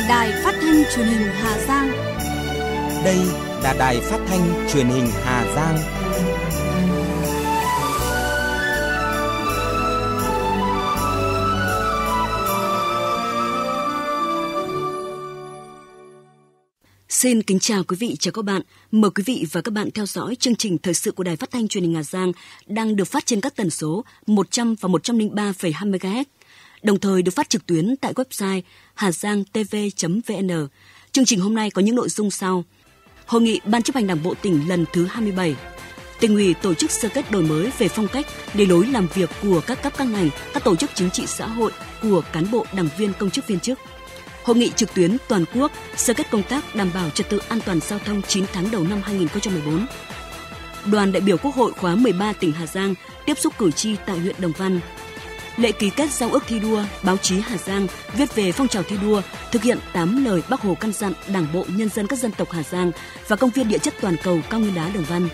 là Đài Phát thanh Truyền hình Hà Giang. Đây là Đài Phát thanh Truyền hình Hà Giang. Xin kính chào quý vị, chào các bạn. Mời quý vị và các bạn theo dõi chương trình thời sự của Đài Phát thanh Truyền hình Hà Giang đang được phát trên các tần số 100 và 103,2 MHz đồng thời được phát trực tuyến tại website hà giang tv vn chương trình hôm nay có những nội dung sau hội nghị ban chấp hành đảng bộ tỉnh lần thứ 27 tỉnh ủy tổ chức sơ kết đổi mới về phong cách để lối làm việc của các cấp các ngành các tổ chức chính trị xã hội của cán bộ đảng viên công chức viên chức Hội nghị trực tuyến toàn quốc sơ kết công tác đảm bảo trật tự an toàn giao thông 9 tháng đầu năm 2014. Đoàn đại biểu Quốc hội khóa 13 tỉnh Hà Giang tiếp xúc cử tri tại huyện Đồng Văn lễ ký kết giao ước thi đua báo chí Hà Giang viết về phong trào thi đua, thực hiện 8 lời Bác Hồ căn dặn Đảng bộ nhân dân các dân tộc Hà Giang và công viên địa chất toàn cầu cao nguyên đá Đồng Văn.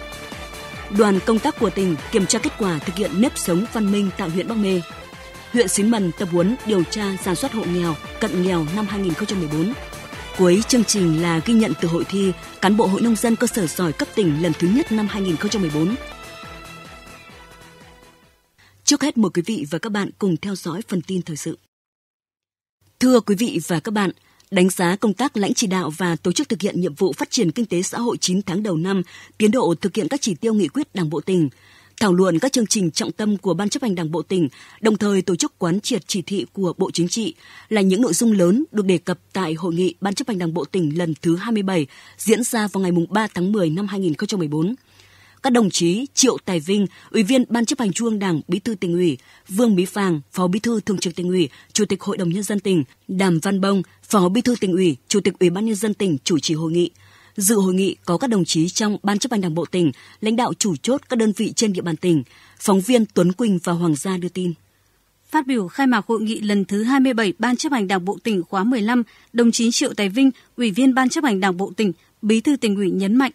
Đoàn công tác của tỉnh kiểm tra kết quả thực hiện nếp sống văn minh tại huyện Bắc Mê. Huyện Xín Mần tập huấn điều tra giả soát hộ nghèo, cận nghèo năm 2014. Cuối chương trình là ghi nhận từ hội thi cán bộ hội nông dân cơ sở giỏi cấp tỉnh lần thứ nhất năm 2014 Trước hết mời quý vị và các bạn cùng theo dõi phần tin thời sự. Thưa quý vị và các bạn, đánh giá công tác lãnh chỉ đạo và tổ chức thực hiện nhiệm vụ phát triển kinh tế xã hội 9 tháng đầu năm, tiến độ thực hiện các chỉ tiêu nghị quyết Đảng bộ tỉnh, thảo luận các chương trình trọng tâm của Ban chấp hành Đảng bộ tỉnh, đồng thời tổ chức quán triệt chỉ thị của Bộ Chính trị là những nội dung lớn được đề cập tại hội nghị Ban chấp hành Đảng bộ tỉnh lần thứ 27 diễn ra vào ngày 3 tháng 10 năm 2014 các đồng chí Triệu Tài Vinh, Ủy viên Ban chấp hành Trung ương Đảng, Bí thư tỉnh ủy, Vương bí Phàng, Phó Bí thư Thường trực tỉnh ủy, Chủ tịch Hội đồng nhân dân tỉnh, Đàm Văn Bông, Phó Bí thư tỉnh ủy, Chủ tịch Ủy ban nhân dân tỉnh chủ trì hội nghị. Dự hội nghị có các đồng chí trong Ban chấp hành Đảng bộ tỉnh, lãnh đạo chủ chốt các đơn vị trên địa bàn tỉnh. Phóng viên Tuấn Quỳnh và Hoàng Gia đưa tin. Phát biểu khai mạc hội nghị lần thứ 27 Ban chấp hành Đảng bộ tỉnh khóa 15, đồng chí Triệu Tài Vinh, Ủy viên Ban chấp hành Đảng bộ tỉnh, Bí thư tỉnh ủy nhấn mạnh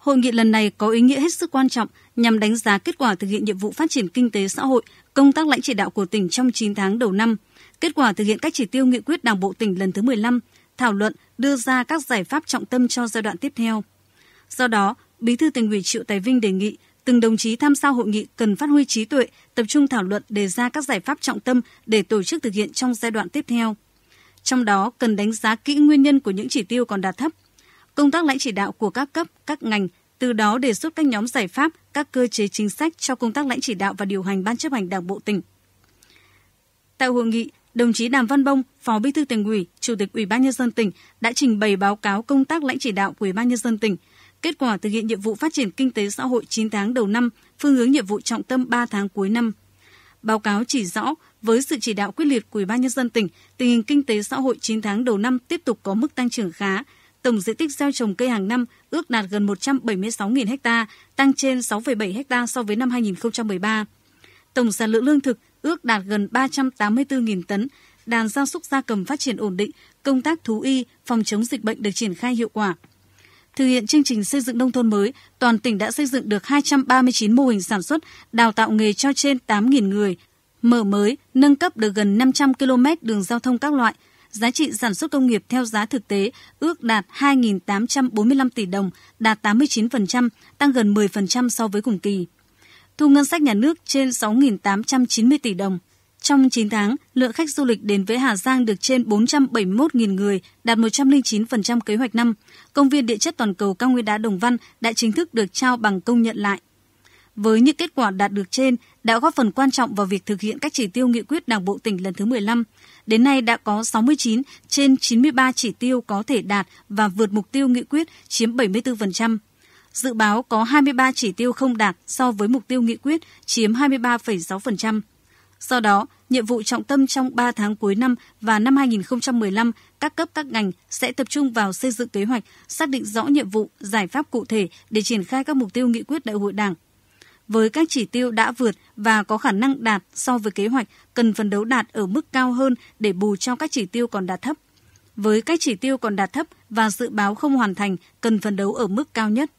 Hội nghị lần này có ý nghĩa hết sức quan trọng nhằm đánh giá kết quả thực hiện nhiệm vụ phát triển kinh tế xã hội, công tác lãnh chỉ đạo của tỉnh trong 9 tháng đầu năm, kết quả thực hiện các chỉ tiêu nghị quyết Đảng bộ tỉnh lần thứ 15, thảo luận đưa ra các giải pháp trọng tâm cho giai đoạn tiếp theo. Do đó, Bí thư tỉnh ủy Triệu Tài Vinh đề nghị từng đồng chí tham gia hội nghị cần phát huy trí tuệ, tập trung thảo luận đề ra các giải pháp trọng tâm để tổ chức thực hiện trong giai đoạn tiếp theo. Trong đó cần đánh giá kỹ nguyên nhân của những chỉ tiêu còn đạt thấp, công tác lãnh chỉ đạo của các cấp, các ngành, từ đó đề xuất các nhóm giải pháp, các cơ chế chính sách cho công tác lãnh chỉ đạo và điều hành Ban chấp hành Đảng bộ tỉnh. Tại hội nghị, đồng chí Đàm Văn Bông, Phó Bí thư tỉnh ủy, Chủ tịch Ủy ban nhân dân tỉnh đã trình bày báo cáo công tác lãnh chỉ đạo của Ủy ban nhân dân tỉnh, kết quả thực hiện nhiệm vụ phát triển kinh tế xã hội 9 tháng đầu năm, phương hướng nhiệm vụ trọng tâm 3 tháng cuối năm. Báo cáo chỉ rõ với sự chỉ đạo quyết liệt của Ủy ban nhân dân tỉnh, tình hình kinh tế xã hội 9 tháng đầu năm tiếp tục có mức tăng trưởng khá, tổng diện tích gieo trồng cây hàng năm ước đạt gần 176.000 ha, tăng trên 6,7 ha so với năm 2013. Tổng sản lượng lương thực ước đạt gần 384.000 tấn, đàn gia súc gia cầm phát triển ổn định, công tác thú y, phòng chống dịch bệnh được triển khai hiệu quả. Thực hiện chương trình xây dựng nông thôn mới, toàn tỉnh đã xây dựng được 239 mô hình sản xuất, đào tạo nghề cho trên 8.000 người, mở mới, nâng cấp được gần 500 km đường giao thông các loại – giá trị sản xuất công nghiệp theo giá thực tế ước đạt 2.845 tỷ đồng, đạt 89%, tăng gần 10% so với cùng kỳ. Thu ngân sách nhà nước trên 6.890 tỷ đồng. Trong 9 tháng, lượng khách du lịch đến với Hà Giang được trên 471.000 người, đạt 109% kế hoạch năm. Công viên địa chất toàn cầu cao nguyên đá Đồng Văn đã chính thức được trao bằng công nhận lại. Với những kết quả đạt được trên đã góp phần quan trọng vào việc thực hiện các chỉ tiêu nghị quyết Đảng bộ tỉnh lần thứ 15. Đến nay đã có 69 trên 93 chỉ tiêu có thể đạt và vượt mục tiêu nghị quyết chiếm 74%. Dự báo có 23 chỉ tiêu không đạt so với mục tiêu nghị quyết chiếm 23,6%. Do đó, nhiệm vụ trọng tâm trong 3 tháng cuối năm và năm 2015, các cấp các ngành sẽ tập trung vào xây dựng kế hoạch, xác định rõ nhiệm vụ, giải pháp cụ thể để triển khai các mục tiêu nghị quyết đại hội Đảng với các chỉ tiêu đã vượt và có khả năng đạt so với kế hoạch cần phấn đấu đạt ở mức cao hơn để bù cho các chỉ tiêu còn đạt thấp. Với các chỉ tiêu còn đạt thấp và dự báo không hoàn thành cần phấn đấu ở mức cao nhất.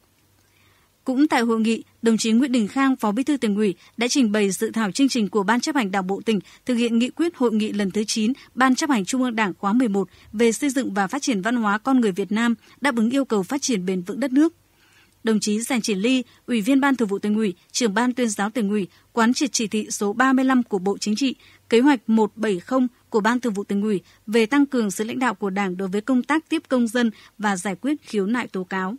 Cũng tại hội nghị, đồng chí Nguyễn Đình Khang, Phó Bí thư tỉnh ủy đã trình bày dự thảo chương trình của Ban chấp hành Đảng bộ tỉnh thực hiện nghị quyết hội nghị lần thứ 9 Ban chấp hành Trung ương Đảng khóa 11 về xây dựng và phát triển văn hóa con người Việt Nam đáp ứng yêu cầu phát triển bền vững đất nước đồng chí Giàng Triển Ly, Ủy viên Ban Thường vụ Tỉnh ủy, Trưởng ban Tuyên giáo Tỉnh ủy, quán triệt chỉ thị số 35 của Bộ Chính trị, kế hoạch 170 của Ban Thường vụ Tỉnh ủy về tăng cường sự lãnh đạo của Đảng đối với công tác tiếp công dân và giải quyết khiếu nại tố cáo.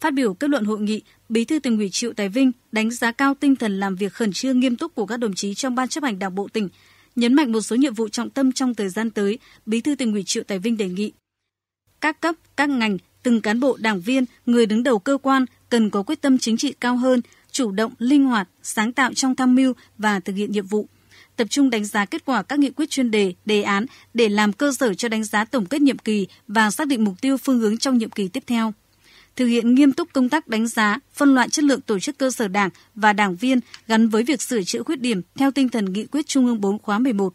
Phát biểu kết luận hội nghị, Bí thư tỉnh ủy Triệu Tài Vinh đánh giá cao tinh thần làm việc khẩn trương nghiêm túc của các đồng chí trong ban chấp hành Đảng bộ tỉnh, nhấn mạnh một số nhiệm vụ trọng tâm trong thời gian tới, Bí thư tỉnh ủy Triệu Tài Vinh đề nghị các cấp, các ngành từng cán bộ đảng viên, người đứng đầu cơ quan cần có quyết tâm chính trị cao hơn, chủ động, linh hoạt, sáng tạo trong tham mưu và thực hiện nhiệm vụ tập trung đánh giá kết quả các nghị quyết chuyên đề, đề án để làm cơ sở cho đánh giá tổng kết nhiệm kỳ và xác định mục tiêu phương hướng trong nhiệm kỳ tiếp theo. Thực hiện nghiêm túc công tác đánh giá, phân loại chất lượng tổ chức cơ sở đảng và đảng viên gắn với việc sửa chữa khuyết điểm theo tinh thần nghị quyết Trung ương 4 khóa 11.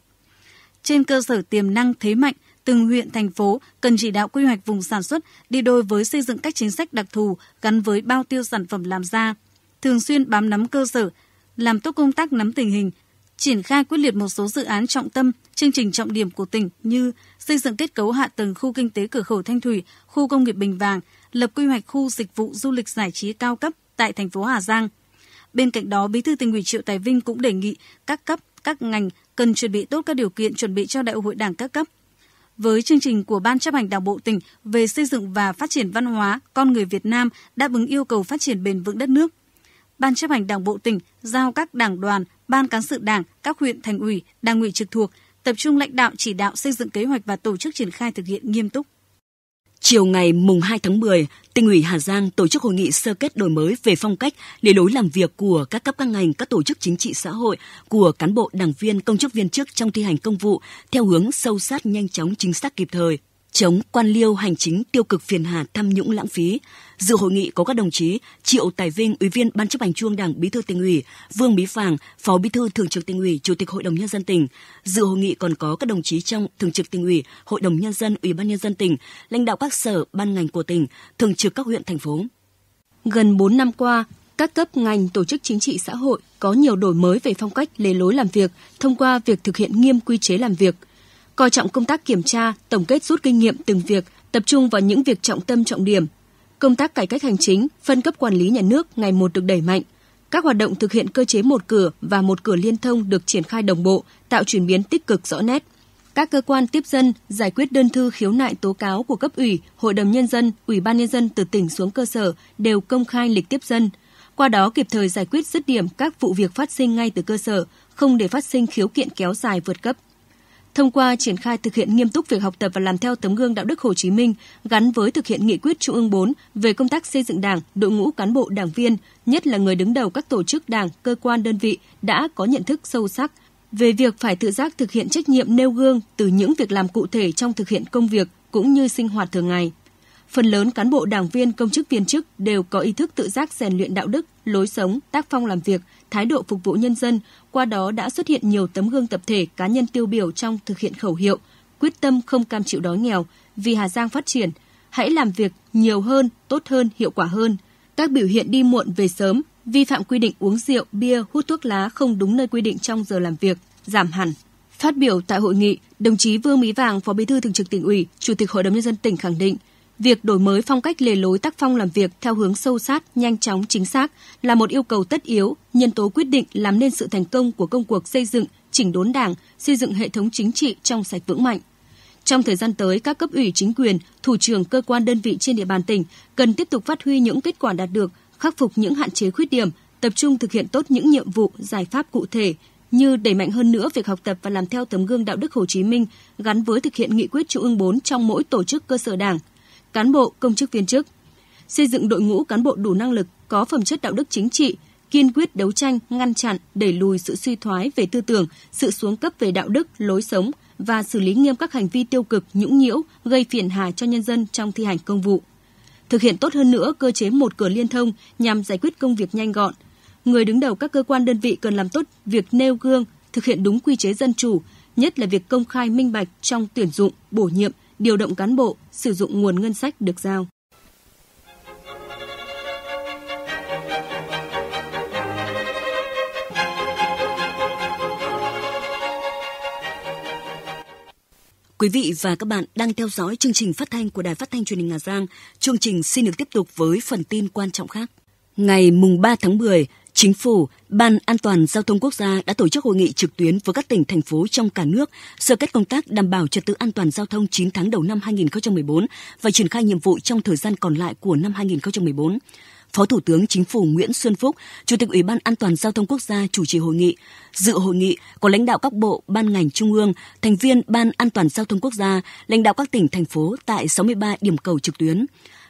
Trên cơ sở tiềm năng thế mạnh, từng huyện, thành phố cần chỉ đạo quy hoạch vùng sản xuất đi đôi với xây dựng các chính sách đặc thù gắn với bao tiêu sản phẩm làm ra, thường xuyên bám nắm cơ sở, làm tốt công tác nắm tình hình, triển khai quyết liệt một số dự án trọng tâm, chương trình trọng điểm của tỉnh như xây dựng kết cấu hạ tầng khu kinh tế cửa khẩu Thanh Thủy, khu công nghiệp Bình Vàng, lập quy hoạch khu dịch vụ du lịch giải trí cao cấp tại thành phố Hà Giang. Bên cạnh đó, Bí thư tỉnh ủy Triệu Tài Vinh cũng đề nghị các cấp, các ngành cần chuẩn bị tốt các điều kiện chuẩn bị cho đại hội Đảng các cấp với chương trình của Ban chấp hành Đảng bộ tỉnh về xây dựng và phát triển văn hóa con người Việt Nam đáp ứng yêu cầu phát triển bền vững đất nước. Ban chấp hành Đảng bộ tỉnh giao các đảng đoàn, ban cán sự Đảng, các huyện thành ủy, đảng ủy trực thuộc tập trung lãnh đạo chỉ đạo xây dựng kế hoạch và tổ chức triển khai thực hiện nghiêm túc. Chiều ngày mùng 2 tháng 10, tỉnh ủy Hà Giang tổ chức hội nghị sơ kết đổi mới về phong cách, lề lối làm việc của các cấp các ngành, các tổ chức chính trị xã hội, của cán bộ, đảng viên, công chức viên chức trong thi hành công vụ theo hướng sâu sát, nhanh chóng, chính xác kịp thời, chống quan liêu hành chính tiêu cực phiền hà tham nhũng lãng phí. Dự hội nghị có các đồng chí Triệu Tài Vinh, Ủy viên Ban chấp hành Trung Đảng Bí thư tỉnh ủy, Vương Bí Phàng, Phó Bí thư Thường trực tỉnh ủy, Chủ tịch Hội đồng nhân dân tỉnh. Dự hội nghị còn có các đồng chí trong Thường trực tỉnh ủy, Hội đồng nhân dân, Ủy ban nhân dân tỉnh, lãnh đạo các sở, ban ngành của tỉnh, thường trực các huyện thành phố. Gần 4 năm qua, các cấp ngành tổ chức chính trị xã hội có nhiều đổi mới về phong cách lề lối làm việc thông qua việc thực hiện nghiêm quy chế làm việc – coi trọng công tác kiểm tra, tổng kết rút kinh nghiệm từng việc, tập trung vào những việc trọng tâm trọng điểm. Công tác cải cách hành chính, phân cấp quản lý nhà nước ngày một được đẩy mạnh. Các hoạt động thực hiện cơ chế một cửa và một cửa liên thông được triển khai đồng bộ, tạo chuyển biến tích cực rõ nét. Các cơ quan tiếp dân giải quyết đơn thư khiếu nại tố cáo của cấp ủy, hội đồng nhân dân, ủy ban nhân dân từ tỉnh xuống cơ sở đều công khai lịch tiếp dân. Qua đó kịp thời giải quyết dứt điểm các vụ việc phát sinh ngay từ cơ sở, không để phát sinh khiếu kiện kéo dài vượt cấp. Thông qua triển khai thực hiện nghiêm túc việc học tập và làm theo tấm gương đạo đức Hồ Chí Minh gắn với thực hiện nghị quyết Trung ương 4 về công tác xây dựng Đảng, đội ngũ cán bộ đảng viên, nhất là người đứng đầu các tổ chức Đảng, cơ quan đơn vị đã có nhận thức sâu sắc về việc phải tự giác thực hiện trách nhiệm nêu gương từ những việc làm cụ thể trong thực hiện công việc cũng như sinh hoạt thường ngày. Phần lớn cán bộ đảng viên công chức viên chức đều có ý thức tự giác rèn luyện đạo đức, lối sống, tác phong làm việc, thái độ phục vụ nhân dân, qua đó đã xuất hiện nhiều tấm gương tập thể cá nhân tiêu biểu trong thực hiện khẩu hiệu quyết tâm không cam chịu đói nghèo vì Hà Giang phát triển, hãy làm việc nhiều hơn, tốt hơn, hiệu quả hơn. Các biểu hiện đi muộn về sớm, vi phạm quy định uống rượu, bia, hút thuốc lá không đúng nơi quy định trong giờ làm việc giảm hẳn. Phát biểu tại hội nghị, đồng chí Vương Mỹ Vàng, Phó Bí thư Thường trực Tỉnh ủy, Chủ tịch Hội đồng nhân dân tỉnh khẳng định Việc đổi mới phong cách lề lối tác phong làm việc theo hướng sâu sát, nhanh chóng, chính xác là một yêu cầu tất yếu, nhân tố quyết định làm nên sự thành công của công cuộc xây dựng, chỉnh đốn Đảng, xây dựng hệ thống chính trị trong sạch vững mạnh. Trong thời gian tới, các cấp ủy chính quyền, thủ trưởng cơ quan đơn vị trên địa bàn tỉnh cần tiếp tục phát huy những kết quả đạt được, khắc phục những hạn chế khuyết điểm, tập trung thực hiện tốt những nhiệm vụ, giải pháp cụ thể như đẩy mạnh hơn nữa việc học tập và làm theo tấm gương đạo đức Hồ Chí Minh gắn với thực hiện nghị quyết Trung ương 4 trong mỗi tổ chức cơ sở Đảng – cán bộ, công chức viên chức. Xây dựng đội ngũ cán bộ đủ năng lực, có phẩm chất đạo đức chính trị, kiên quyết đấu tranh, ngăn chặn, đẩy lùi sự suy thoái về tư tưởng, sự xuống cấp về đạo đức, lối sống và xử lý nghiêm các hành vi tiêu cực, nhũng nhiễu, gây phiền hà cho nhân dân trong thi hành công vụ. Thực hiện tốt hơn nữa cơ chế một cửa liên thông nhằm giải quyết công việc nhanh gọn. Người đứng đầu các cơ quan đơn vị cần làm tốt việc nêu gương, thực hiện đúng quy chế dân chủ, nhất là việc công khai minh bạch trong tuyển dụng, bổ nhiệm, điều động cán bộ, sử dụng nguồn ngân sách được giao. Quý vị và các bạn đang theo dõi chương trình phát thanh của Đài Phát thanh Truyền hình Hà Giang. Chương trình xin được tiếp tục với phần tin quan trọng khác. Ngày mùng 3 tháng 10, Chính phủ, Ban An toàn Giao thông Quốc gia đã tổ chức hội nghị trực tuyến với các tỉnh, thành phố trong cả nước, sơ kết công tác đảm bảo trật tự an toàn giao thông 9 tháng đầu năm 2014 và triển khai nhiệm vụ trong thời gian còn lại của năm 2014. Phó Thủ tướng Chính phủ Nguyễn Xuân Phúc, Chủ tịch Ủy ban An toàn Giao thông Quốc gia chủ trì hội nghị. Dự hội nghị có lãnh đạo các bộ, ban ngành trung ương, thành viên Ban An toàn Giao thông Quốc gia, lãnh đạo các tỉnh, thành phố tại 63 điểm cầu trực tuyến.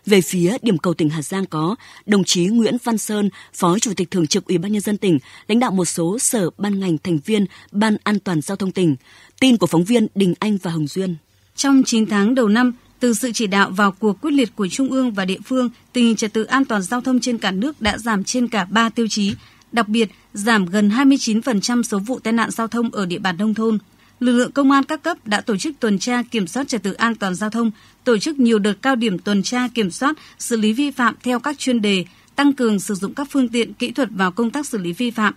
Về phía điểm cầu tỉnh Hà Giang có đồng chí Nguyễn Văn Sơn, Phó Chủ tịch Thường trực Ủy ban nhân dân tỉnh, lãnh đạo một số sở ban ngành thành viên Ban An toàn giao thông tỉnh. Tin của phóng viên Đình Anh và Hồng Duyên. Trong 9 tháng đầu năm, từ sự chỉ đạo vào cuộc quyết liệt của Trung ương và địa phương, tình hình trật tự an toàn giao thông trên cả nước đã giảm trên cả 3 tiêu chí, đặc biệt giảm gần 29% số vụ tai nạn giao thông ở địa bàn nông thôn lực lượng công an các cấp đã tổ chức tuần tra kiểm soát trật tự an toàn giao thông, tổ chức nhiều đợt cao điểm tuần tra kiểm soát, xử lý vi phạm theo các chuyên đề, tăng cường sử dụng các phương tiện kỹ thuật vào công tác xử lý vi phạm.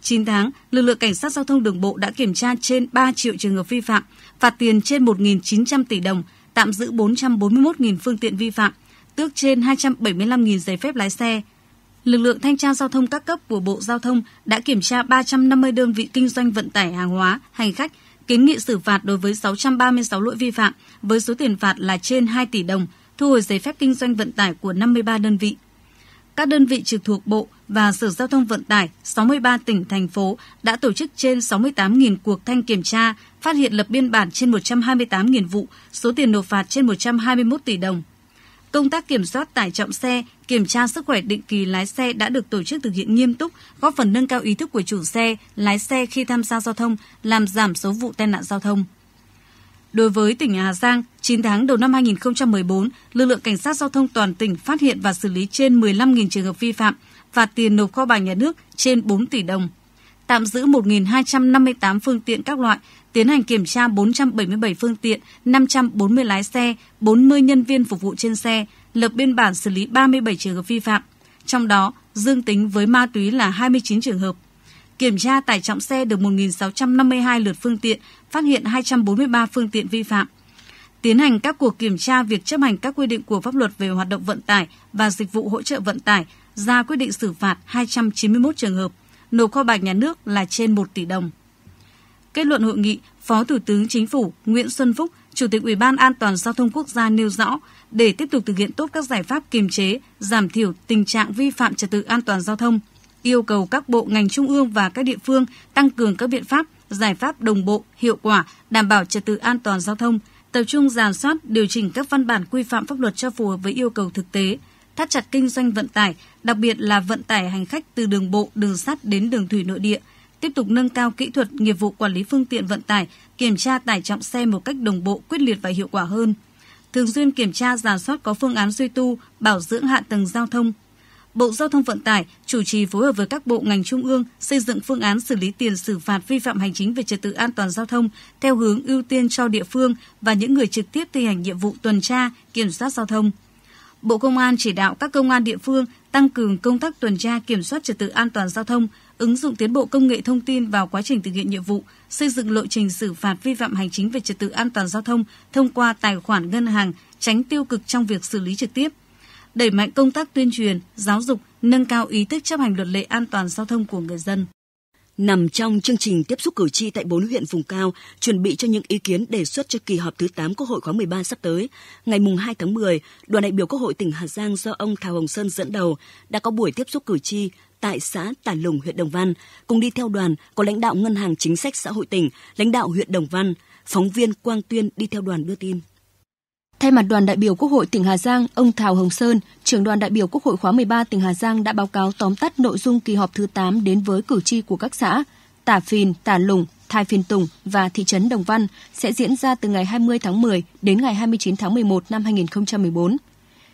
9 tháng, lực lượng cảnh sát giao thông đường bộ đã kiểm tra trên 3 triệu trường hợp vi phạm, phạt tiền trên 1.900 tỷ đồng, tạm giữ 441.000 phương tiện vi phạm, tước trên 275.000 giấy phép lái xe, lực lượng thanh tra giao thông các cấp của Bộ Giao thông đã kiểm tra 350 đơn vị kinh doanh vận tải hàng hóa, hành khách kiến nghị xử phạt đối với 636 lỗi vi phạm với số tiền phạt là trên 2 tỷ đồng, thu hồi giấy phép kinh doanh vận tải của 53 đơn vị. Các đơn vị trực thuộc Bộ và Sở Giao thông Vận tải 63 tỉnh, thành phố đã tổ chức trên 68.000 cuộc thanh kiểm tra, phát hiện lập biên bản trên 128.000 vụ, số tiền nộp phạt trên 121 tỷ đồng. Công tác kiểm soát tải trọng xe Kiểm tra sức khỏe định kỳ lái xe đã được tổ chức thực hiện nghiêm túc, góp phần nâng cao ý thức của chủ xe, lái xe khi tham gia giao thông, làm giảm số vụ tai nạn giao thông. Đối với tỉnh Hà Giang, 9 tháng đầu năm 2014, lực lượng cảnh sát giao thông toàn tỉnh phát hiện và xử lý trên 15.000 trường hợp vi phạm, phạt tiền nộp kho bạc nhà nước trên 4 tỷ đồng. Tạm giữ 1.258 phương tiện các loại, tiến hành kiểm tra 477 phương tiện, 540 lái xe, 40 nhân viên phục vụ trên xe, lập biên bản xử lý 37 trường hợp vi phạm, trong đó dương tính với ma túy là 29 trường hợp. Kiểm tra tải trọng xe được 1.652 lượt phương tiện, phát hiện 243 phương tiện vi phạm. Tiến hành các cuộc kiểm tra việc chấp hành các quy định của pháp luật về hoạt động vận tải và dịch vụ hỗ trợ vận tải, ra quyết định xử phạt 291 trường hợp, nộp kho bạc nhà nước là trên 1 tỷ đồng. Kết luận hội nghị, Phó Thủ tướng Chính phủ Nguyễn Xuân Phúc Chủ tịch Ủy ban An toàn giao thông quốc gia nêu rõ, để tiếp tục thực hiện tốt các giải pháp kiềm chế, giảm thiểu tình trạng vi phạm trật tự an toàn giao thông, yêu cầu các bộ ngành trung ương và các địa phương tăng cường các biện pháp, giải pháp đồng bộ, hiệu quả, đảm bảo trật tự an toàn giao thông, tập trung giả soát, điều chỉnh các văn bản quy phạm pháp luật cho phù hợp với yêu cầu thực tế, thắt chặt kinh doanh vận tải, đặc biệt là vận tải hành khách từ đường bộ, đường sắt đến đường thủy nội địa – tiếp tục nâng cao kỹ thuật, nghiệp vụ quản lý phương tiện vận tải, kiểm tra tải trọng xe một cách đồng bộ, quyết liệt và hiệu quả hơn. Thường xuyên kiểm tra giả soát có phương án duy tu, bảo dưỡng hạ tầng giao thông. Bộ Giao thông Vận tải chủ trì phối hợp với các bộ ngành trung ương xây dựng phương án xử lý tiền xử phạt vi phạm hành chính về trật tự an toàn giao thông theo hướng ưu tiên cho địa phương và những người trực tiếp thi hành nhiệm vụ tuần tra, kiểm soát giao thông. Bộ Công an chỉ đạo các công an địa phương tăng cường công tác tuần tra kiểm soát trật tự an toàn giao thông, ứng dụng tiến bộ công nghệ thông tin vào quá trình thực hiện nhiệm vụ, xây dựng lộ trình xử phạt vi phạm hành chính về trật tự an toàn giao thông thông qua tài khoản ngân hàng, tránh tiêu cực trong việc xử lý trực tiếp. Đẩy mạnh công tác tuyên truyền, giáo dục, nâng cao ý thức chấp hành luật lệ an toàn giao thông của người dân nằm trong chương trình tiếp xúc cử tri tại 4 huyện vùng cao, chuẩn bị cho những ý kiến đề xuất cho kỳ họp thứ 8 Quốc hội khóa 13 sắp tới. Ngày mùng 2 tháng 10, đoàn đại biểu Quốc hội tỉnh Hà Giang do ông Thảo Hồng Sơn dẫn đầu đã có buổi tiếp xúc cử tri tại xã Tà Lùng, huyện Đồng Văn. Cùng đi theo đoàn có lãnh đạo Ngân hàng Chính sách Xã hội tỉnh, lãnh đạo huyện Đồng Văn. Phóng viên Quang Tuyên đi theo đoàn đưa tin. Thay mặt đoàn đại biểu Quốc hội tỉnh Hà Giang, ông Thảo Hồng Sơn, trưởng đoàn đại biểu Quốc hội khóa 13 tỉnh Hà Giang đã báo cáo tóm tắt nội dung kỳ họp thứ 8 đến với cử tri của các xã Tả Phìn, Tả Lùng, Thai Phiên Tùng và thị trấn Đồng Văn sẽ diễn ra từ ngày 20 tháng 10 đến ngày 29 tháng 11 năm 2014.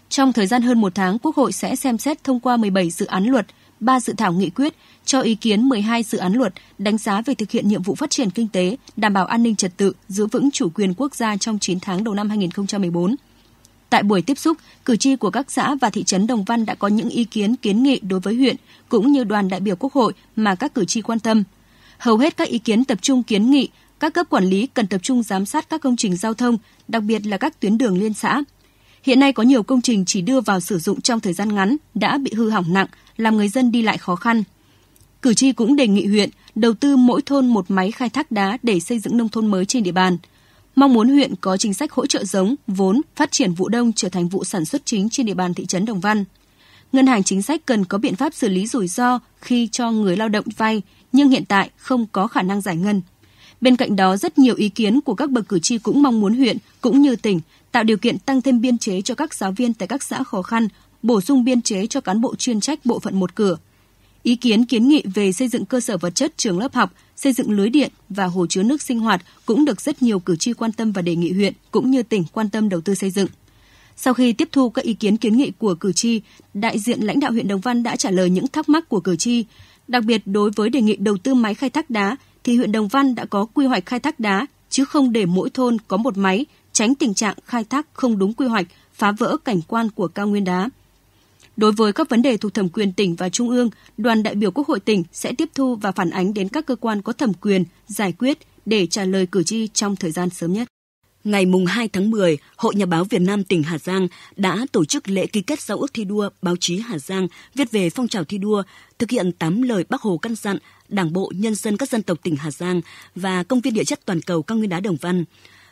Trong thời gian hơn một tháng, Quốc hội sẽ xem xét thông qua 17 dự án luật, 3 dự thảo nghị quyết, cho ý kiến 12 dự án luật đánh giá về thực hiện nhiệm vụ phát triển kinh tế, đảm bảo an ninh trật tự, giữ vững chủ quyền quốc gia trong 9 tháng đầu năm 2014. Tại buổi tiếp xúc, cử tri của các xã và thị trấn Đồng Văn đã có những ý kiến kiến nghị đối với huyện cũng như đoàn đại biểu Quốc hội mà các cử tri quan tâm. Hầu hết các ý kiến tập trung kiến nghị các cấp quản lý cần tập trung giám sát các công trình giao thông, đặc biệt là các tuyến đường liên xã, Hiện nay có nhiều công trình chỉ đưa vào sử dụng trong thời gian ngắn đã bị hư hỏng nặng, làm người dân đi lại khó khăn. Cử tri cũng đề nghị huyện đầu tư mỗi thôn một máy khai thác đá để xây dựng nông thôn mới trên địa bàn. Mong muốn huyện có chính sách hỗ trợ giống, vốn, phát triển vụ đông trở thành vụ sản xuất chính trên địa bàn thị trấn Đồng Văn. Ngân hàng chính sách cần có biện pháp xử lý rủi ro khi cho người lao động vay, nhưng hiện tại không có khả năng giải ngân. Bên cạnh đó, rất nhiều ý kiến của các bậc cử tri cũng mong muốn huyện cũng như tỉnh tạo điều kiện tăng thêm biên chế cho các giáo viên tại các xã khó khăn, bổ sung biên chế cho cán bộ chuyên trách bộ phận một cửa. Ý kiến kiến nghị về xây dựng cơ sở vật chất trường lớp học, xây dựng lưới điện và hồ chứa nước sinh hoạt cũng được rất nhiều cử tri quan tâm và đề nghị huyện cũng như tỉnh quan tâm đầu tư xây dựng. Sau khi tiếp thu các ý kiến kiến nghị của cử tri, đại diện lãnh đạo huyện Đồng Văn đã trả lời những thắc mắc của cử tri. Đặc biệt đối với đề nghị đầu tư máy khai thác đá thì huyện Đồng Văn đã có quy hoạch khai thác đá chứ không để mỗi thôn có một máy tránh tình trạng khai thác không đúng quy hoạch, phá vỡ cảnh quan của cao nguyên đá. Đối với các vấn đề thuộc thẩm quyền tỉnh và trung ương, đoàn đại biểu Quốc hội tỉnh sẽ tiếp thu và phản ánh đến các cơ quan có thẩm quyền giải quyết để trả lời cử tri trong thời gian sớm nhất. Ngày mùng 2 tháng 10, Hội Nhà báo Việt Nam tỉnh Hà Giang đã tổ chức lễ ký kết giao ước thi đua báo chí Hà Giang viết về phong trào thi đua, thực hiện 8 lời Bác Hồ căn dặn Đảng bộ Nhân dân các dân tộc tỉnh Hà Giang và Công viên địa chất toàn cầu cao nguyên đá Đồng Văn.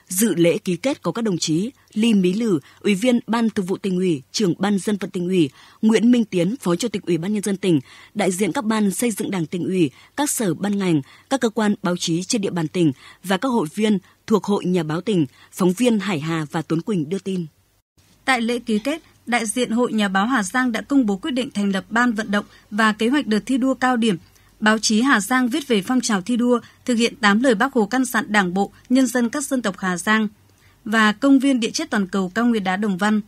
Dự lễ ký kết có các đồng chí Ly Mí Lử, Ủy viên Ban Thường vụ tỉnh ủy, Trưởng Ban Dân vận tỉnh ủy, Nguyễn Minh Tiến, Phó Chủ tịch Ủy ban nhân dân tỉnh, đại diện các ban xây dựng Đảng tỉnh ủy, các sở ban ngành, các cơ quan báo chí trên địa bàn tỉnh và các hội viên thuộc Hội Nhà báo tỉnh, phóng viên Hải Hà và Tuấn Quỳnh đưa tin. Tại lễ ký kết, đại diện Hội Nhà báo Hà Giang đã công bố quyết định thành lập ban vận động và kế hoạch đợt thi đua cao điểm Báo chí Hà Giang viết về phong trào thi đua thực hiện 8 lời Bác Hồ căn dặn Đảng bộ, nhân dân các dân tộc Hà Giang và công viên địa chất toàn cầu cao nguyên đá Đồng Văn.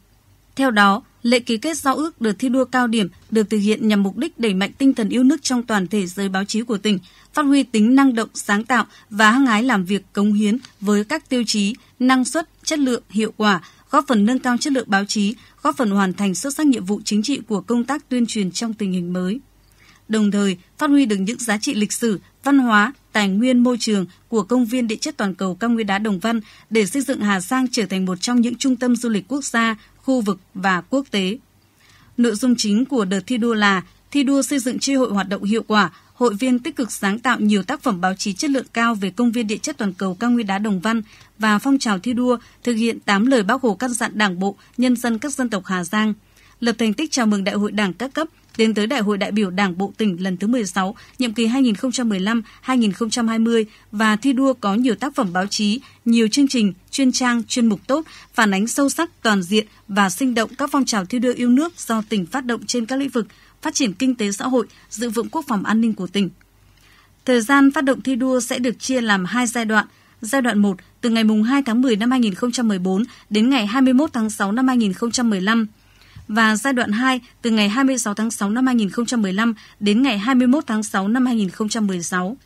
Theo đó, lễ ký kết giao ước đợt thi đua cao điểm được thực hiện nhằm mục đích đẩy mạnh tinh thần yêu nước trong toàn thể giới báo chí của tỉnh, phát huy tính năng động, sáng tạo và hăng ái làm việc cống hiến với các tiêu chí năng suất, chất lượng, hiệu quả, góp phần nâng cao chất lượng báo chí, góp phần hoàn thành xuất sắc nhiệm vụ chính trị của công tác tuyên truyền trong tình hình mới đồng thời phát huy được những giá trị lịch sử, văn hóa, tài nguyên môi trường của công viên địa chất toàn cầu cao nguyên đá Đồng Văn để xây dựng Hà Giang trở thành một trong những trung tâm du lịch quốc gia, khu vực và quốc tế. Nội dung chính của đợt thi đua là thi đua xây dựng chi hội hoạt động hiệu quả, hội viên tích cực sáng tạo nhiều tác phẩm báo chí chất lượng cao về công viên địa chất toàn cầu cao nguyên đá Đồng Văn và phong trào thi đua thực hiện 8 lời Bác Hồ căn dặn Đảng bộ, nhân dân các dân tộc Hà Giang, lập thành tích chào mừng Đại hội Đảng các cấp tiến tới Đại hội đại biểu Đảng bộ tỉnh lần thứ 16, nhiệm kỳ 2015-2020 và thi đua có nhiều tác phẩm báo chí, nhiều chương trình, chuyên trang, chuyên mục tốt, phản ánh sâu sắc, toàn diện và sinh động các phong trào thi đua yêu nước do tỉnh phát động trên các lĩnh vực phát triển kinh tế xã hội, giữ vững quốc phòng an ninh của tỉnh. Thời gian phát động thi đua sẽ được chia làm hai giai đoạn. Giai đoạn 1 từ ngày 2 tháng 10 năm 2014 đến ngày 21 tháng 6 năm 2015– và giai đoạn 2 từ ngày 26 tháng 6 năm 2015 đến ngày 21 tháng 6 năm 2016.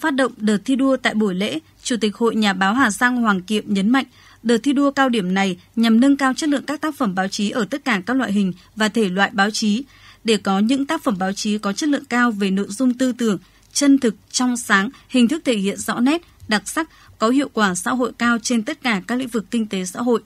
Phát động đợt thi đua tại buổi lễ, Chủ tịch Hội Nhà báo Hà Giang Hoàng Kiệm nhấn mạnh đợt thi đua cao điểm này nhằm nâng cao chất lượng các tác phẩm báo chí ở tất cả các loại hình và thể loại báo chí, để có những tác phẩm báo chí có chất lượng cao về nội dung tư tưởng, chân thực, trong sáng, hình thức thể hiện rõ nét, đặc sắc, có hiệu quả xã hội cao trên tất cả các lĩnh vực kinh tế xã hội.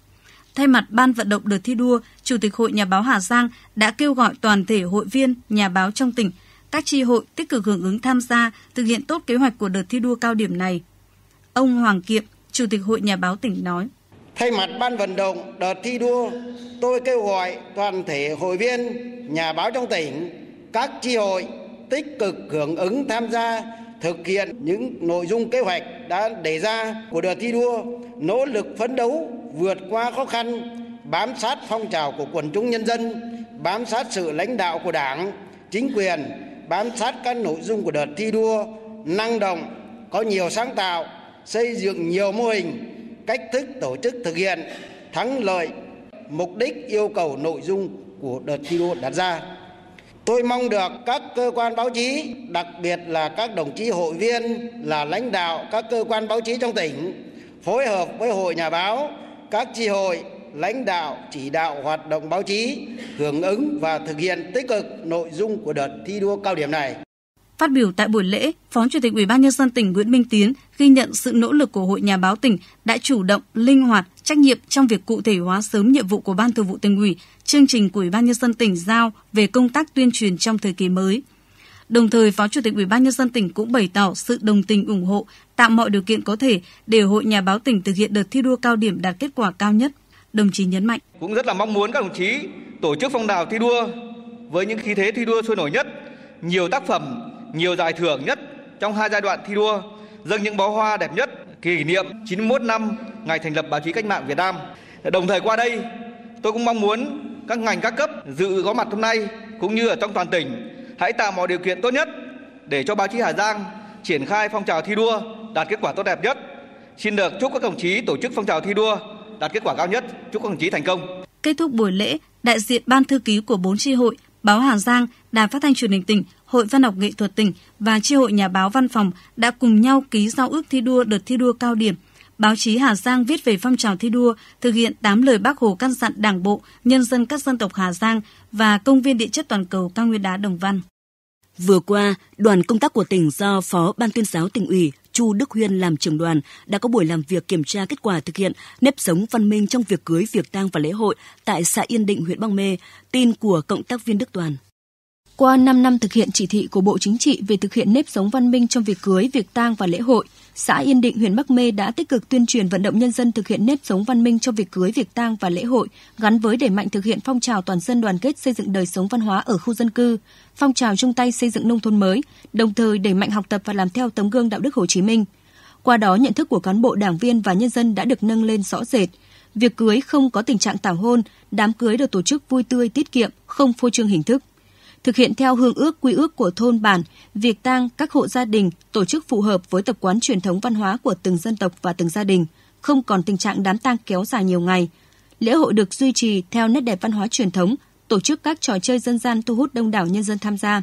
Thay mặt Ban vận động đợt thi đua, Chủ tịch Hội Nhà báo Hà Giang đã kêu gọi toàn thể hội viên, nhà báo trong tỉnh, các tri hội tích cực hưởng ứng tham gia, thực hiện tốt kế hoạch của đợt thi đua cao điểm này. Ông Hoàng Kiệm, Chủ tịch Hội Nhà báo tỉnh nói. Thay mặt Ban vận động đợt thi đua, tôi kêu gọi toàn thể hội viên, nhà báo trong tỉnh, các tri hội tích cực hưởng ứng tham gia thực hiện những nội dung kế hoạch đã đề ra của đợt thi đua, nỗ lực phấn đấu vượt qua khó khăn, bám sát phong trào của quần chúng nhân dân, bám sát sự lãnh đạo của Đảng, chính quyền, bám sát các nội dung của đợt thi đua, năng động, có nhiều sáng tạo, xây dựng nhiều mô hình, cách thức tổ chức thực hiện, thắng lợi, mục đích yêu cầu nội dung của đợt thi đua đặt ra. Tôi mong được các cơ quan báo chí, đặc biệt là các đồng chí hội viên là lãnh đạo các cơ quan báo chí trong tỉnh phối hợp với hội nhà báo các tri hội lãnh đạo chỉ đạo hoạt động báo chí hưởng ứng và thực hiện tích cực nội dung của đợt thi đua cao điểm này. Phát biểu tại buổi lễ, Phó Chủ tịch Ủy ban nhân dân tỉnh Nguyễn Minh Tiến ghi nhận sự nỗ lực của Hội Nhà báo tỉnh đã chủ động, linh hoạt, trách nhiệm trong việc cụ thể hóa sớm nhiệm vụ của Ban Thường vụ tỉnh ủy, chương trình của Ủy ban nhân dân tỉnh giao về công tác tuyên truyền trong thời kỳ mới. Đồng thời, Phó Chủ tịch Ủy ban nhân dân tỉnh cũng bày tỏ sự đồng tình ủng hộ, tạo mọi điều kiện có thể để Hội Nhà báo tỉnh thực hiện đợt thi đua cao điểm đạt kết quả cao nhất. Đồng chí nhấn mạnh. Cũng rất là mong muốn các đồng chí tổ chức phong đào thi đua với những khí thế thi đua sôi nổi nhất, nhiều tác phẩm, nhiều giải thưởng nhất trong hai giai đoạn thi đua, dâng những bó hoa đẹp nhất kỷ niệm 91 năm ngày thành lập báo chí cách mạng Việt Nam. Đồng thời qua đây, tôi cũng mong muốn các ngành các cấp dự có mặt hôm nay cũng như ở trong toàn tỉnh hãy tạo mọi điều kiện tốt nhất để cho báo chí Hà Giang triển khai phong trào thi đua đạt kết quả tốt đẹp nhất. Xin được chúc các đồng chí tổ chức phong trào thi đua đạt kết quả cao nhất. Chúc các đồng chí thành công. Kết thúc buổi lễ, đại diện ban thư ký của bốn tri hội Báo Hà Giang, Đài Phát thanh Truyền hình tỉnh, Hội Văn học nghệ thuật tỉnh và tri hội Nhà báo Văn phòng đã cùng nhau ký giao ước thi đua đợt thi đua cao điểm báo chí Hà Giang viết về phong trào thi đua thực hiện 8 lời Bác Hồ căn dặn Đảng bộ, nhân dân các dân tộc Hà Giang và công viên địa chất toàn cầu cao nguyên đá Đồng Văn. Vừa qua, đoàn công tác của tỉnh do Phó Ban tuyên giáo tỉnh ủy Chu Đức Huyên làm trưởng đoàn đã có buổi làm việc kiểm tra kết quả thực hiện nếp sống văn minh trong việc cưới, việc tang và lễ hội tại xã Yên Định, huyện Băng Mê, tin của cộng tác viên Đức Toàn. Qua 5 năm thực hiện chỉ thị của Bộ Chính trị về thực hiện nếp sống văn minh trong việc cưới, việc tang và lễ hội, xã Yên Định, huyện Bắc Mê đã tích cực tuyên truyền vận động nhân dân thực hiện nếp sống văn minh trong việc cưới, việc tang và lễ hội, gắn với đẩy mạnh thực hiện phong trào toàn dân đoàn kết xây dựng đời sống văn hóa ở khu dân cư, phong trào chung tay xây dựng nông thôn mới, đồng thời đẩy mạnh học tập và làm theo tấm gương đạo đức Hồ Chí Minh. Qua đó, nhận thức của cán bộ đảng viên và nhân dân đã được nâng lên rõ rệt. Việc cưới không có tình trạng tảo hôn, đám cưới được tổ chức vui tươi, tiết kiệm, không phô trương hình thức thực hiện theo hương ước quy ước của thôn bản, việc tang các hộ gia đình, tổ chức phù hợp với tập quán truyền thống văn hóa của từng dân tộc và từng gia đình, không còn tình trạng đám tang kéo dài nhiều ngày. Lễ hội được duy trì theo nét đẹp văn hóa truyền thống, tổ chức các trò chơi dân gian thu hút đông đảo nhân dân tham gia.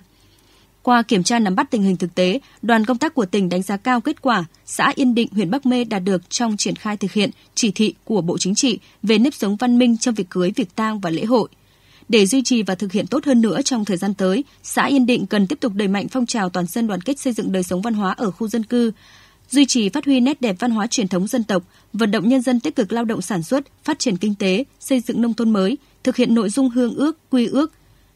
Qua kiểm tra nắm bắt tình hình thực tế, đoàn công tác của tỉnh đánh giá cao kết quả xã Yên Định, huyện Bắc Mê đạt được trong triển khai thực hiện chỉ thị của Bộ Chính trị về nếp sống văn minh trong việc cưới, việc tang và lễ hội – để duy trì và thực hiện tốt hơn nữa trong thời gian tới, xã Yên Định cần tiếp tục đẩy mạnh phong trào toàn dân đoàn kết xây dựng đời sống văn hóa ở khu dân cư, duy trì phát huy nét đẹp văn hóa truyền thống dân tộc, vận động nhân dân tích cực lao động sản xuất, phát triển kinh tế, xây dựng nông thôn mới, thực hiện nội dung hương ước, quy ước,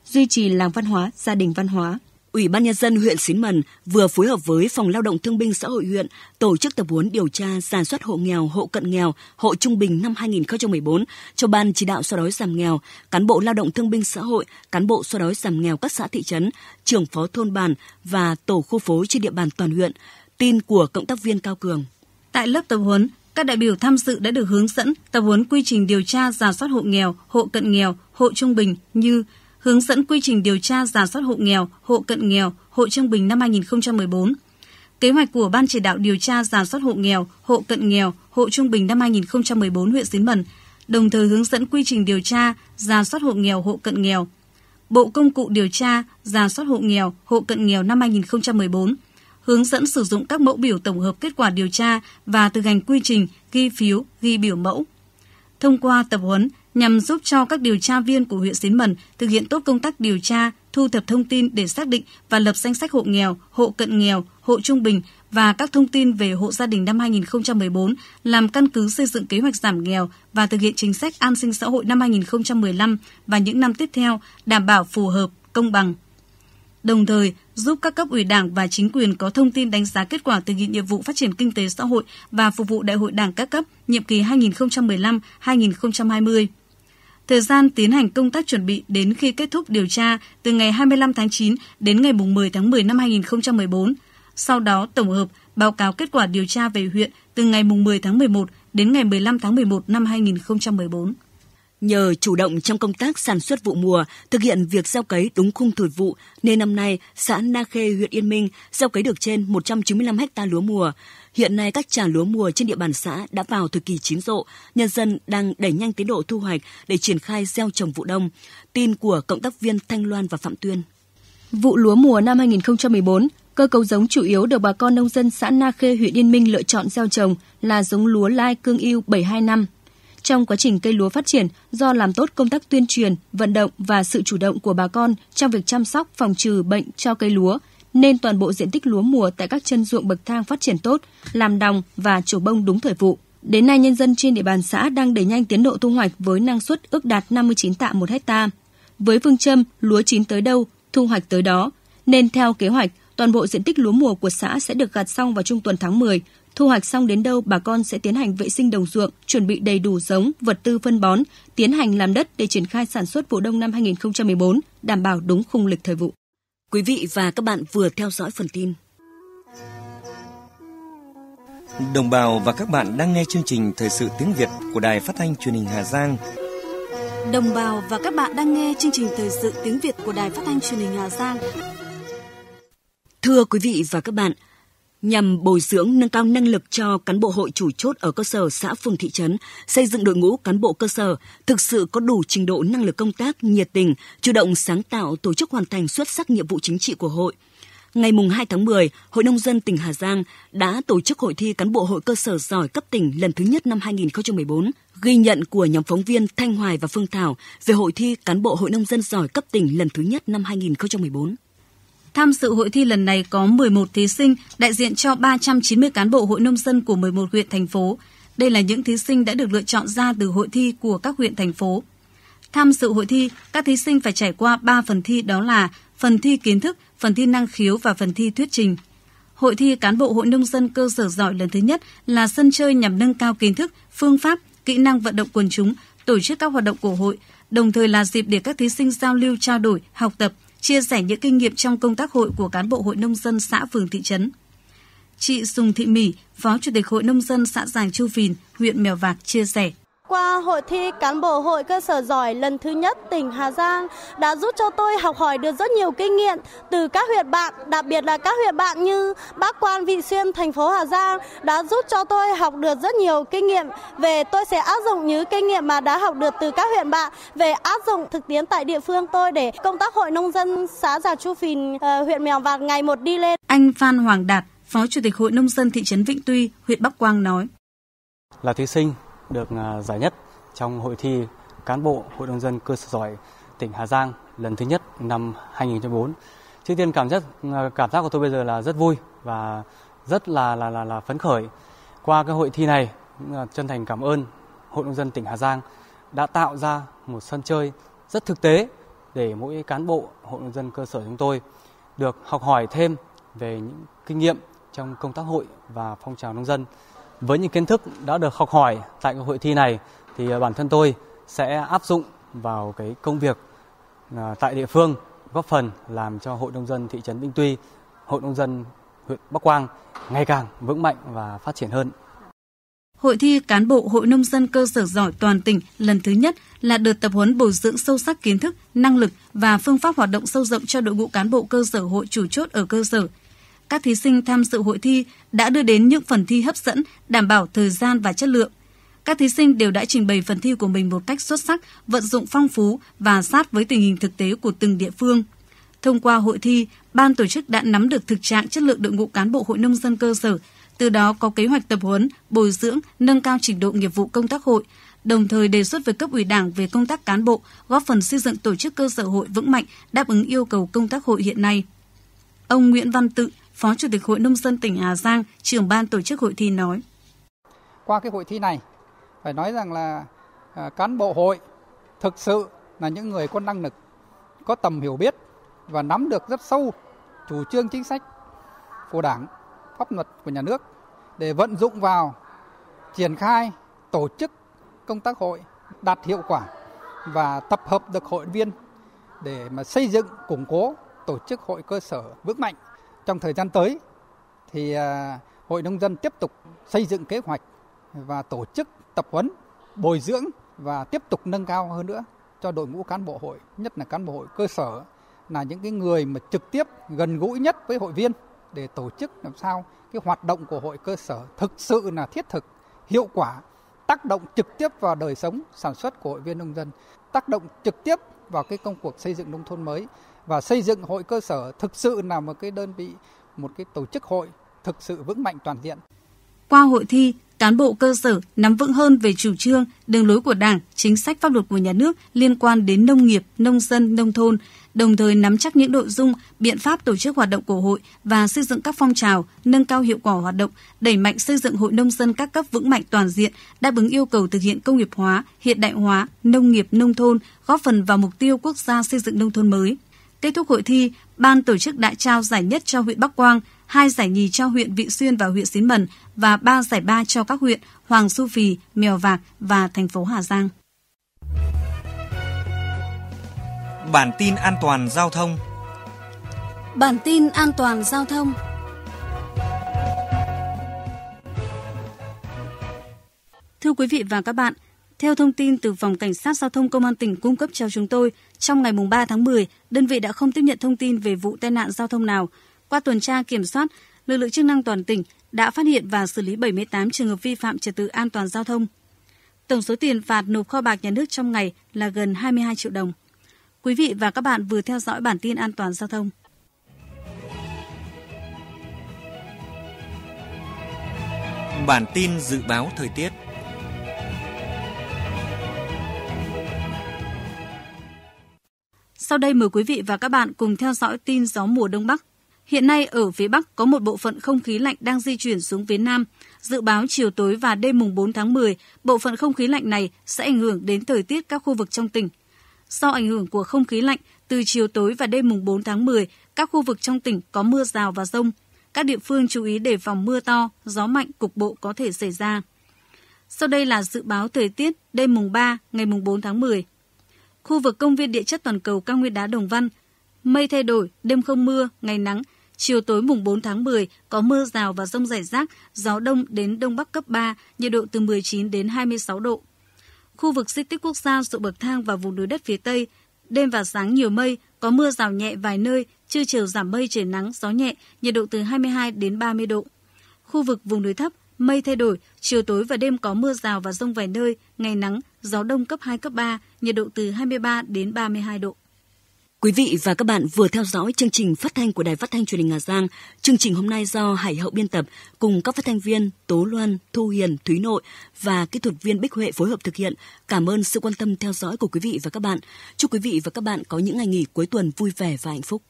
duy trì làng văn hóa, gia đình văn hóa. Ủy ban nhân dân huyện Xín Mần vừa phối hợp với Phòng Lao động Thương binh Xã hội huyện tổ chức tập huấn điều tra giả soát hộ nghèo, hộ cận nghèo, hộ trung bình năm 2014 cho Ban chỉ đạo xóa đói giảm nghèo, cán bộ lao động thương binh xã hội, cán bộ xóa đói giảm nghèo các xã thị trấn, trưởng phó thôn bản và tổ khu phố trên địa bàn toàn huyện. Tin của cộng tác viên Cao Cường. Tại lớp tập huấn, các đại biểu tham dự đã được hướng dẫn tập huấn quy trình điều tra giả soát hộ nghèo, hộ cận nghèo, hộ trung bình như hướng dẫn quy trình điều tra giả soát hộ nghèo, hộ cận nghèo, hộ trung bình năm 2014. Kế hoạch của Ban chỉ đạo điều tra giả soát hộ nghèo, hộ cận nghèo, hộ trung bình năm 2014 huyện Xín Mần, đồng thời hướng dẫn quy trình điều tra giả soát hộ nghèo, hộ cận nghèo. Bộ công cụ điều tra giả soát hộ nghèo, hộ cận nghèo năm 2014 hướng dẫn sử dụng các mẫu biểu tổng hợp kết quả điều tra và thực hành quy trình ghi phiếu, ghi biểu mẫu. Thông qua tập huấn, nhằm giúp cho các điều tra viên của huyện Xín Mần thực hiện tốt công tác điều tra, thu thập thông tin để xác định và lập danh sách hộ nghèo, hộ cận nghèo, hộ trung bình và các thông tin về hộ gia đình năm 2014 làm căn cứ xây dựng kế hoạch giảm nghèo và thực hiện chính sách an sinh xã hội năm 2015 và những năm tiếp theo đảm bảo phù hợp, công bằng. Đồng thời, giúp các cấp ủy Đảng và chính quyền có thông tin đánh giá kết quả thực hiện nhiệm vụ phát triển kinh tế xã hội và phục vụ Đại hội Đảng các cấp nhiệm kỳ 2015-2020. Thời gian tiến hành công tác chuẩn bị đến khi kết thúc điều tra từ ngày 25 tháng 9 đến ngày 10 tháng 10 năm 2014. Sau đó tổng hợp báo cáo kết quả điều tra về huyện từ ngày 10 tháng 11 đến ngày 15 tháng 11 năm 2014. Nhờ chủ động trong công tác sản xuất vụ mùa, thực hiện việc gieo cấy đúng khung thời vụ, nên năm nay xã Na Khê, huyện Yên Minh gieo cấy được trên 195 ha lúa mùa. Hiện nay các trà lúa mùa trên địa bàn xã đã vào thời kỳ chín rộ, nhân dân đang đẩy nhanh tiến độ thu hoạch để triển khai gieo trồng vụ đông. Tin của cộng tác viên Thanh Loan và Phạm Tuyên. Vụ lúa mùa năm 2014, cơ cấu giống chủ yếu được bà con nông dân xã Na Khê, huyện Yên Minh lựa chọn gieo trồng là giống lúa lai cương yêu 725 trong quá trình cây lúa phát triển, do làm tốt công tác tuyên truyền, vận động và sự chủ động của bà con trong việc chăm sóc phòng trừ bệnh cho cây lúa, nên toàn bộ diện tích lúa mùa tại các chân ruộng bậc thang phát triển tốt, làm đồng và trổ bông đúng thời vụ. Đến nay, nhân dân trên địa bàn xã đang đẩy nhanh tiến độ thu hoạch với năng suất ước đạt 59 tạ một hecta. Với phương châm lúa chín tới đâu, thu hoạch tới đó, nên theo kế hoạch, toàn bộ diện tích lúa mùa của xã sẽ được gặt xong vào trung tuần tháng 10 Thu hoạch xong đến đâu bà con sẽ tiến hành vệ sinh đồng ruộng, chuẩn bị đầy đủ giống, vật tư phân bón, tiến hành làm đất để triển khai sản xuất vụ đông năm 2014, đảm bảo đúng khung lịch thời vụ. Quý vị và các bạn vừa theo dõi phần tin. Đồng bào và các bạn đang nghe chương trình Thời sự tiếng Việt của Đài Phát thanh Truyền hình Hà Giang. Đồng bào và các bạn đang nghe chương trình Thời sự tiếng Việt của Đài Phát thanh Truyền hình Hà Giang. Thưa quý vị và các bạn, nhằm bồi dưỡng nâng cao năng lực cho cán bộ hội chủ chốt ở cơ sở xã phường thị trấn, xây dựng đội ngũ cán bộ cơ sở thực sự có đủ trình độ năng lực công tác, nhiệt tình, chủ động sáng tạo tổ chức hoàn thành xuất sắc nhiệm vụ chính trị của hội. Ngày 2 tháng 10, Hội Nông dân tỉnh Hà Giang đã tổ chức hội thi cán bộ hội cơ sở giỏi cấp tỉnh lần thứ nhất năm 2014. Ghi nhận của nhóm phóng viên Thanh Hoài và Phương Thảo về hội thi cán bộ hội nông dân giỏi cấp tỉnh lần thứ nhất năm 2014. Tham dự hội thi lần này có 11 thí sinh đại diện cho 390 cán bộ hội nông dân của 11 huyện thành phố. Đây là những thí sinh đã được lựa chọn ra từ hội thi của các huyện thành phố. Tham dự hội thi, các thí sinh phải trải qua 3 phần thi đó là phần thi kiến thức, phần thi năng khiếu và phần thi thuyết trình. Hội thi cán bộ hội nông dân cơ sở giỏi lần thứ nhất là sân chơi nhằm nâng cao kiến thức, phương pháp, kỹ năng vận động quần chúng, tổ chức các hoạt động của hội, đồng thời là dịp để các thí sinh giao lưu trao đổi, học tập, chia sẻ những kinh nghiệm trong công tác hội của cán bộ hội nông dân xã phường thị trấn. Chị Sùng Thị Mỉ, Phó Chủ tịch Hội Nông dân xã Giàng Chu Phìn, huyện Mèo Vạc chia sẻ qua hội thi cán bộ hội cơ sở giỏi lần thứ nhất tỉnh Hà Giang đã giúp cho tôi học hỏi được rất nhiều kinh nghiệm từ các huyện bạn, đặc biệt là các huyện bạn như Bắc Quan, Vị Xuyên, thành phố Hà Giang đã giúp cho tôi học được rất nhiều kinh nghiệm về tôi sẽ áp dụng những kinh nghiệm mà đã học được từ các huyện bạn về áp dụng thực tiễn tại địa phương tôi để công tác hội nông dân xã Già Chu Phìn, ờ, huyện Mèo Vạc ngày một đi lên. Anh Phan Hoàng Đạt, Phó Chủ tịch Hội Nông dân thị trấn Vĩnh Tuy, huyện Bắc Quang nói. Là thí sinh được à, giải nhất trong hội thi cán bộ hội nông dân cơ sở giỏi tỉnh Hà Giang lần thứ nhất năm 2004. Trước tiên cảm giác à, cảm giác của tôi bây giờ là rất vui và rất là là là, là phấn khởi. Qua cái hội thi này à, chân thành cảm ơn Hội nông dân tỉnh Hà Giang đã tạo ra một sân chơi rất thực tế để mỗi cán bộ hội nông dân cơ sở chúng tôi được học hỏi thêm về những kinh nghiệm trong công tác hội và phong trào nông dân. Với những kiến thức đã được học hỏi tại các hội thi này thì à, bản thân tôi sẽ áp dụng vào cái công việc à, tại địa phương góp phần làm cho hội nông dân thị trấn Vĩnh Tuy, hội nông dân huyện Bắc Quang ngày càng vững mạnh và phát triển hơn. Hội thi cán bộ Hội Nông dân cơ sở giỏi toàn tỉnh lần thứ nhất là đợt tập huấn bồi dưỡng sâu sắc kiến thức, năng lực và phương pháp hoạt động sâu rộng cho đội ngũ cán bộ cơ sở hội chủ chốt ở cơ sở các thí sinh tham dự hội thi đã đưa đến những phần thi hấp dẫn, đảm bảo thời gian và chất lượng. Các thí sinh đều đã trình bày phần thi của mình một cách xuất sắc, vận dụng phong phú và sát với tình hình thực tế của từng địa phương. Thông qua hội thi, ban tổ chức đã nắm được thực trạng chất lượng đội ngũ cán bộ hội nông dân cơ sở, từ đó có kế hoạch tập huấn, bồi dưỡng, nâng cao trình độ nghiệp vụ công tác hội, đồng thời đề xuất với cấp ủy Đảng về công tác cán bộ, góp phần xây dựng tổ chức cơ sở hội vững mạnh, đáp ứng yêu cầu công tác hội hiện nay. Ông Nguyễn Văn Tự, Phó Chủ tịch Hội Nông dân tỉnh Hà Giang, trưởng ban tổ chức hội thi nói. Qua cái hội thi này, phải nói rằng là à, cán bộ hội thực sự là những người có năng lực, có tầm hiểu biết và nắm được rất sâu chủ trương chính sách của Đảng, pháp luật của nhà nước để vận dụng vào triển khai tổ chức công tác hội đạt hiệu quả và tập hợp được hội viên để mà xây dựng củng cố tổ chức hội cơ sở vững mạnh trong thời gian tới thì à, Hội nông dân tiếp tục xây dựng kế hoạch và tổ chức tập huấn, bồi dưỡng và tiếp tục nâng cao hơn nữa cho đội ngũ cán bộ hội, nhất là cán bộ hội cơ sở là những cái người mà trực tiếp gần gũi nhất với hội viên để tổ chức làm sao cái hoạt động của hội cơ sở thực sự là thiết thực, hiệu quả, tác động trực tiếp vào đời sống sản xuất của hội viên nông dân, tác động trực tiếp vào cái công cuộc xây dựng nông thôn mới và xây dựng hội cơ sở thực sự là một cái đơn vị, một cái tổ chức hội thực sự vững mạnh toàn diện. Qua hội thi, cán bộ cơ sở nắm vững hơn về chủ trương, đường lối của Đảng, chính sách pháp luật của nhà nước liên quan đến nông nghiệp, nông dân, nông thôn, đồng thời nắm chắc những nội dung, biện pháp tổ chức hoạt động của hội và xây dựng các phong trào, nâng cao hiệu quả hoạt động, đẩy mạnh xây dựng hội nông dân các cấp vững mạnh toàn diện, đáp ứng yêu cầu thực hiện công nghiệp hóa, hiện đại hóa, nông nghiệp nông thôn, góp phần vào mục tiêu quốc gia xây dựng nông thôn mới. Kết thúc hội thi, ban tổ chức đã trao giải nhất cho huyện Bắc Quang, hai giải nhì cho huyện Vị Xuyên và huyện Xín Mần và ba giải ba cho các huyện Hoàng Su Phì, Mèo Vạc và thành phố Hà Giang. Bản tin an toàn giao thông Bản tin an toàn giao thông Thưa quý vị và các bạn, theo thông tin từ Phòng Cảnh sát Giao thông Công an tỉnh cung cấp cho chúng tôi, trong ngày 3 tháng 10, đơn vị đã không tiếp nhận thông tin về vụ tai nạn giao thông nào. Qua tuần tra kiểm soát, lực lượng chức năng toàn tỉnh đã phát hiện và xử lý 78 trường hợp vi phạm trật tự an toàn giao thông. Tổng số tiền phạt nộp kho bạc nhà nước trong ngày là gần 22 triệu đồng. Quý vị và các bạn vừa theo dõi bản tin an toàn giao thông. Bản tin dự báo thời tiết Sau đây mời quý vị và các bạn cùng theo dõi tin gió mùa Đông Bắc. Hiện nay ở phía Bắc có một bộ phận không khí lạnh đang di chuyển xuống phía Nam. Dự báo chiều tối và đêm mùng 4 tháng 10, bộ phận không khí lạnh này sẽ ảnh hưởng đến thời tiết các khu vực trong tỉnh. Do ảnh hưởng của không khí lạnh, từ chiều tối và đêm mùng 4 tháng 10, các khu vực trong tỉnh có mưa rào và rông. Các địa phương chú ý đề phòng mưa to, gió mạnh cục bộ có thể xảy ra. Sau đây là dự báo thời tiết đêm mùng 3, ngày mùng 4 tháng 10 khu vực công viên địa chất toàn cầu cao nguyên đá Đồng Văn. Mây thay đổi, đêm không mưa, ngày nắng, chiều tối mùng 4 tháng 10 có mưa rào và rông rải rác, gió đông đến đông bắc cấp 3, nhiệt độ từ 19 đến 26 độ. Khu vực di tích quốc gia ruộng bậc thang và vùng núi đất phía Tây, đêm và sáng nhiều mây, có mưa rào nhẹ vài nơi, trưa chiều giảm mây trời nắng, gió nhẹ, nhiệt độ từ 22 đến 30 độ. Khu vực vùng núi thấp, mây thay đổi, chiều tối và đêm có mưa rào và rông vài nơi, ngày nắng, gió đông cấp 2, cấp 3, nhiệt độ từ 23 đến 32 độ. Quý vị và các bạn vừa theo dõi chương trình phát thanh của Đài Phát thanh Truyền hình Hà Giang. Chương trình hôm nay do Hải Hậu biên tập cùng các phát thanh viên Tố Loan, Thu Hiền, Thúy Nội và kỹ thuật viên Bích Huệ phối hợp thực hiện. Cảm ơn sự quan tâm theo dõi của quý vị và các bạn. Chúc quý vị và các bạn có những ngày nghỉ cuối tuần vui vẻ và hạnh phúc.